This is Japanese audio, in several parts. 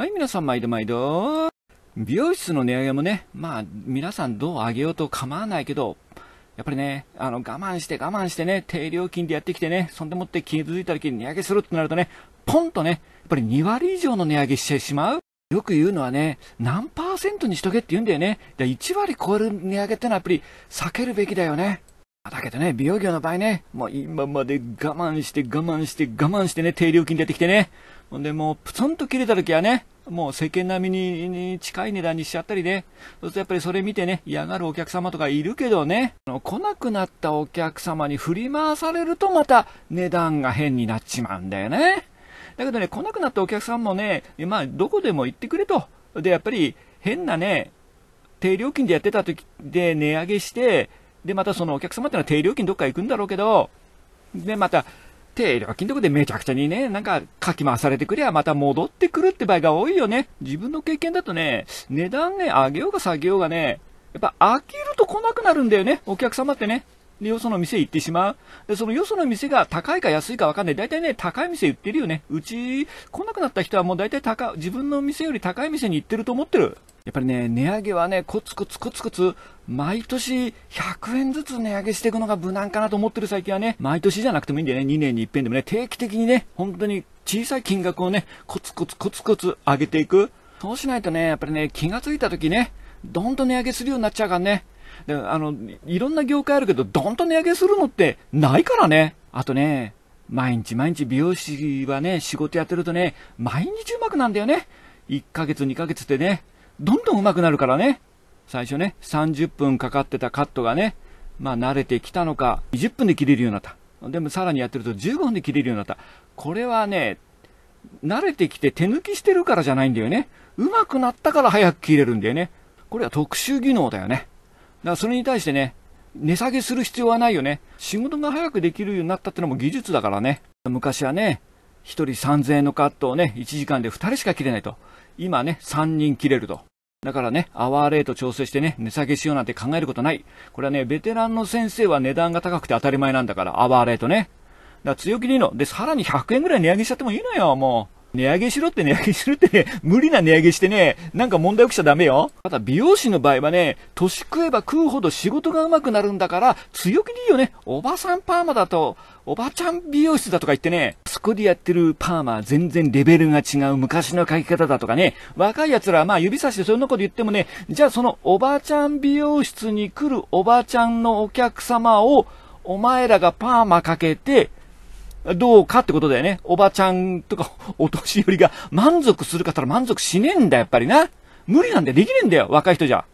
はい、皆さん毎度毎度。美容室の値上げもね、まあ、皆さんどう上げようと構わないけど、やっぱりね、あの、我慢して我慢してね、低料金でやってきてね、そんでもって気づいた時に値上げするってなるとね、ポンとね、やっぱり2割以上の値上げしてしまう。よく言うのはね、何パーセントにしとけって言うんだよね。1割超える値上げってのはやっぱり避けるべきだよね。だけどね、美容業の場合ね、もう今まで我慢して我慢して我慢してね、低料金出てきてね。ほんでもうプツンと切れた時はね、もう世間並みに近い値段にしちゃったりね。そうするとやっぱりそれ見てね、嫌がるお客様とかいるけどね、来なくなったお客様に振り回されるとまた値段が変になっちまうんだよね。だけどね、来なくなったお客さんもね、まあどこでも行ってくれと。で、やっぱり変なね、低料金でやってた時で値上げして、で、またそのお客様ってのは低料金どっか行くんだろうけど、で、また、低料金とかでめちゃくちゃにね、なんか、かき回されてくりゃ、また戻ってくるって場合が多いよね。自分の経験だとね、値段ね、上げようか下げようがね、やっぱ飽きると来なくなるんだよね、お客様ってね。で、よその店行ってしまう。で、そのよその店が高いか安いかわかんない。大体ね、高い店売ってるよね。うち、来なくなった人はもう大体高、自分の店より高い店に行ってると思ってる。やっぱりね、値上げはね、コツコツコツコツ、毎年100円ずつ値上げしていくのが無難かなと思ってる最近はね、毎年じゃなくてもいいんだよね、2年に一遍でもね、定期的にね、本当に小さい金額をね、コツコツコツコツ上げていく。そうしないとね、やっぱりね、気がついた時ね、どんと値上げするようになっちゃうからね。で、あの、いろんな業界あるけど、どんと値上げするのってないからね。あとね、毎日毎日美容師はね、仕事やってるとね、毎日うまくなんだよね。1ヶ月2ヶ月ってね、どんどん上手くなるからね。最初ね、30分かかってたカットがね、まあ慣れてきたのか、20分で切れるようになった。でもさらにやってると15分で切れるようになった。これはね、慣れてきて手抜きしてるからじゃないんだよね。上手くなったから早く切れるんだよね。これは特殊技能だよね。だからそれに対してね、値下げする必要はないよね。仕事が早くできるようになったってのも技術だからね。昔はね、1人3000円のカットをね、1時間で2人しか切れないと。今ね、3人切れると。だからね、アワーレート調整してね、値下げしようなんて考えることない。これはね、ベテランの先生は値段が高くて当たり前なんだから、アワーレートね。だから強気でいいの。で、さらに100円ぐらい値上げしちゃってもいいのよ、もう。値上げしろって値上げするってね、無理な値上げしてね、なんか問題起きちゃダメよ。また美容師の場合はね、年食えば食うほど仕事が上手くなるんだから、強気でいいよね。おばさんパーマだと、おばちゃん美容室だとか言ってね、そこでやってるパーマ全然レベルが違う昔の書き方だとかね、若い奴らはまあ指差してそんなこと言ってもね、じゃあそのおばちゃん美容室に来るおばちゃんのお客様を、お前らがパーマかけて、どうかってことだよね。おばちゃんとか お年寄りが満足するかったら満足しねえんだ、やっぱりな。無理なんだよ。できねえんだよ。若い人じゃ。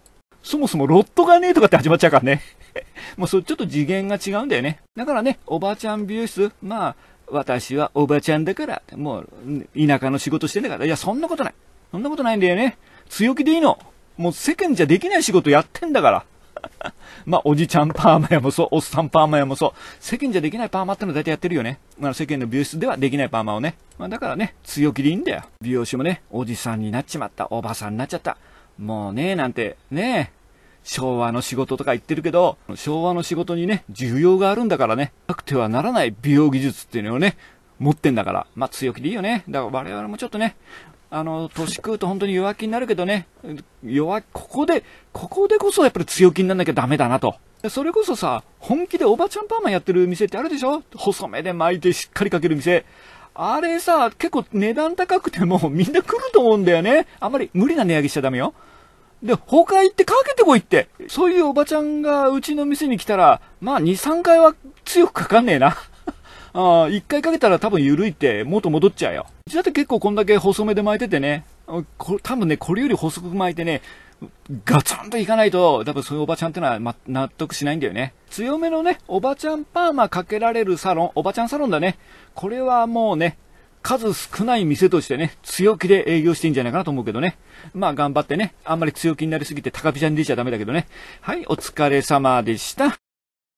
そもそもロットがねえとかって始まっちゃうからね。もうそちょっと次元が違うんだよね。だからね、おばちゃん美容室、まあ、私はおばちゃんだから、もう、田舎の仕事してんだから、いや、そんなことない。そんなことないんだよね。強気でいいの。もう世間じゃできない仕事やってんだから。まあ、おじちゃんパーマやもそう、おっさんパーマやもそう、世間じゃできないパーマってのは大体やってるよね。まあ、世間の美容室ではできないパーマをね。まあ、だからね、強気でいいんだよ。美容師もね、おじさんになっちまった、おばさんになっちゃった。もうね、なんて、ねえ。昭和の仕事とか言ってるけど、昭和の仕事にね、需要があるんだからね、なくてはならない美容技術っていうのをね、持ってんだから、まあ強気でいいよね。だから我々もちょっとね、あの、年食うと本当に弱気になるけどね、弱、ここで、ここでこそやっぱり強気にならなきゃダメだなと。それこそさ、本気でおばちゃんパーマやってる店ってあるでしょ細めで巻いてしっかりかける店。あれさ、結構値段高くても みんな来ると思うんだよね。あんまり無理な値上げしちゃダメよ。で、他行ってかけてこいって。そういうおばちゃんがうちの店に来たら、まあ2、3回は強くかかんねえな。あ一回かけたら多分緩いって、元戻っちゃうよ。だって結構こんだけ細めで巻いててね、こ多分ね、これより細く巻いてね、ガツンといかないと、多分そういうおばちゃんってのは、ま、納得しないんだよね。強めのね、おばちゃんパーマかけられるサロン、おばちゃんサロンだね。これはもうね、数少ない店としてね、強気で営業していいんじゃないかなと思うけどね。まあ頑張ってね、あんまり強気になりすぎて高飛車に出ちゃダメだけどね。はい、お疲れ様でした。